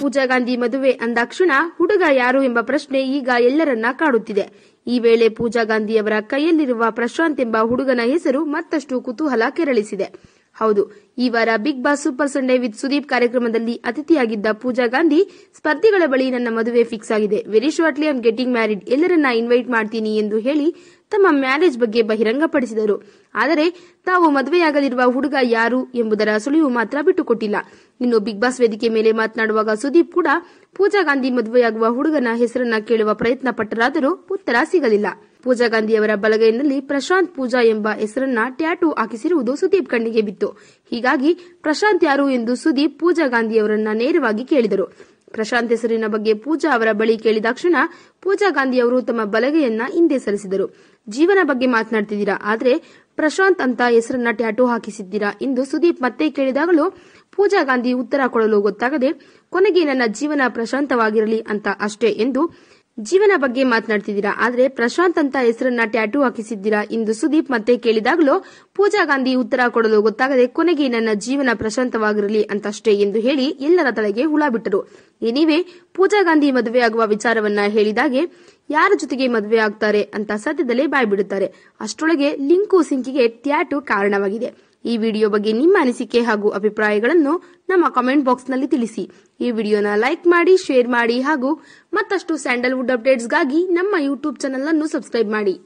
ಪೂಜಾ ಗಾಂಧಿ ಮದುವೆ ಅಂದಾಕ್ಷಣ ಹುಡುಗ ಯಾರು ಎಂಬ ಪ್ರಶ್ನೆ ಈಗ ಎಲ್ಲರನ್ನ ಕಾಡುತ್ತಿದೆ ಈ ವೇಳೆ ಪೂಜಾ ಗಾಂಧಿಯವರ ಕೈಯಲ್ಲಿರುವ ಪ್ರಶಾಂತ್ ಎಂಬ ಹುಡುಗನ ಹೆಸರು ಮತ್ತಷ್ಟು ಕುತೂಹಲ ಕೆರಳಿಸಿದೆ ಹೌದು ಈ ವಾರ Bigg Boss super Sunday with Sudeep ಕಾರ್ಯಕ್ರಮದಲ್ಲಿ ಅತಿಥಿಯಾಗಿದ್ದ ಪೂಜಾ ಗಾಂಧಿ ಸ್ಪರ್ಧಿಗಳ ಬಳಿ ನನ್ನ ಮದುವೆ ಫಿಕ್ಸ್ ಆಗಿದೆ very shortly I'm getting married ಎಲ್ಲರನ್ನ ಇನ್ವೈಟ್ ಮಾಡ್ತೀನಿ ಎಂದು ಹೇಳಿ ತಮ್ಮ ಮ್ಯಾರೇಜ್ ಬಗ್ಗೆ ಬಹಿರಂಗಪಡಿಸಿದರು ಆದರೆ ತಾವು ಮದುವೆಯಾಗಲಿರುವ ಹುಡುಗ ಯಾರು ಎಂಬುದರ ಸುಳಿವು ಮಾತ್ರ ಬಿಟ್ಟುಕೊಟ್ಟಿಲ್ಲ ಇನ್ನು ಬಿಗ್ ಬಾಸ್ ವೇದಿಕೆ ಮೇಲೆ ಮಾತನಾಡುವಾಗ ಸುದೀಪ್ ಕೂಡ ಪೂಜಾ ಗಾಂಧಿ ಮದುವೆಯಾಗುವ ಹುಡುಗನ ಹೆಸರನ್ನ ಕೇಳುವ ಪ್ರಯತ್ನ ಪಟ್ಟರಾದರೂ ಉತ್ತರ ಸಿಗಲಿಲ್ಲ ಪೂಜಾ ಗಾಂಧಿಯವರ ಬಲಗೈನಲ್ಲಿ ಪ್ರಶಾಂತ್ ಪೂಜಾ ಎಂಬ ಹೆಸರನ್ನ ಟ್ಯಾಟು ಹಾಕಿಸಿರುವುದು ಸುದೀಪ್ ಕಣ್ಣಿಗೆ ಬಿತ್ತು ಹೀಗಾಗಿ ಪ್ರಶಾಂತ್ ಯಾರು ಎಂದು ಸುದೀಪ್ ಪೂಜಾ ಗಾಂಧಿಯವರನ್ನ ನೇರವಾಗಿ ಕೇಳಿದರು ಪ್ರಶಾಂತ್ ಹೆಸರಿನ ಬಗ್ಗೆ ಪೂಜಾ ಅವರ ಬಳಿ ಕೇಳಿದಾಕ್ಷಣ ಪೂಜಾ ಗಾಂಧಿಯವರು ತಮ್ಮ ಬಲಗೆಯನ್ನ ಹಿಂದೆ ಸರಿಸಿದರು ಜೀವನ ಬಗ್ಗೆ ಮಾತನಾಡ್ತಿದ್ದೀರಾ ಆದರೆ ಪ್ರಶಾಂತ್ ಅಂತ ಹೆಸರನ್ನ ಟ್ಯಾಟೂ ಹಾಕಿಸಿದ್ದೀರಾ ಎಂದು ಸುದೀಪ್ ಮತ್ತೆ ಕೇಳಿದಾಗಲೂ ಪೂಜಾ ಗಾಂಧಿ ಉತ್ತರ ಕೊಡಲು ಗೊತ್ತಾಗದೆ ಕೊನೆಗೆ ನನ್ನ ಜೀವನ ಪ್ರಶಾಂತವಾಗಿರಲಿ ಅಂತ ಅಷ್ಟೇ ಎಂದು ಜೀವನ ಬಗ್ಗೆ ಮಾತನಾಡ್ತಿದ್ದೀರಾ ಆದರೆ ಪ್ರಶಾಂತ್ ಅಂತ ಹೆಸರನ್ನ ಟ್ಯಾಟೂ ಹಾಕಿಸಿದ್ದೀರಾ ಎಂದು ಸುದೀಪ್ ಮತ್ತೆ ಕೇಳಿದಾಗಲೂ ಪೂಜಾ ಗಾಂಧಿ ಉತ್ತರ ಕೊಡಲು ಗೊತ್ತಾಗದೆ ಕೊನೆಗೆ ನನ್ನ ಜೀವನ ಪ್ರಶಾಂತವಾಗಿರಲಿ ಅಂತಷ್ಟೇ ಎಂದು ಹೇಳಿ ಎಲ್ಲರ ತಲೆಗೆ ಹುಳ ಬಿಟ್ಟರು ಏನಿವೆ ಪೂಜಾ ಗಾಂಧಿ ಮದುವೆ ಆಗುವ ವಿಚಾರವನ್ನ ಹೇಳಿದಾಗೆ ಯಾರ ಜೊತೆಗೆ ಮದುವೆ ಆಗ್ತಾರೆ ಅಂತ ಸದ್ಯದಲ್ಲೇ ಬಾಯ್ಬಿಡುತ್ತಾರೆ ಅಷ್ಟರೊಳಗೆ ಲಿಂಕು ಸಿಂಕಿಗೆ ಟ್ಯಾಟು ಕಾರಣವಾಗಿದೆ ಈ ವಿಡಿಯೋ ಬಗ್ಗೆ ನಿಮ್ಮ ಅನಿಸಿಕೆ ಹಾಗೂ ಅಭಿಪ್ರಾಯಗಳನ್ನು ನಮ್ಮ ಕಾಮೆಂಟ್ ಬಾಕ್ಸ್ನಲ್ಲಿ ತಿಳಿಸಿ ಈ ವಿಡಿಯೋನ ಲೈಕ್ ಮಾಡಿ ಶೇರ್ ಮಾಡಿ ಹಾಗೂ ಮತ್ತಷ್ಟು ಸ್ಯಾಂಡಲ್ವುಡ್ ಅಪ್ಡೇಟ್ಸ್ಗಾಗಿ ನಮ್ಮ ಯೂಟ್ಯೂಬ್ ಚಾನೆಲ್ ಅನ್ನು ಸಬ್ಸ್ಕ್ರೈಬ್ ಮಾಡಿ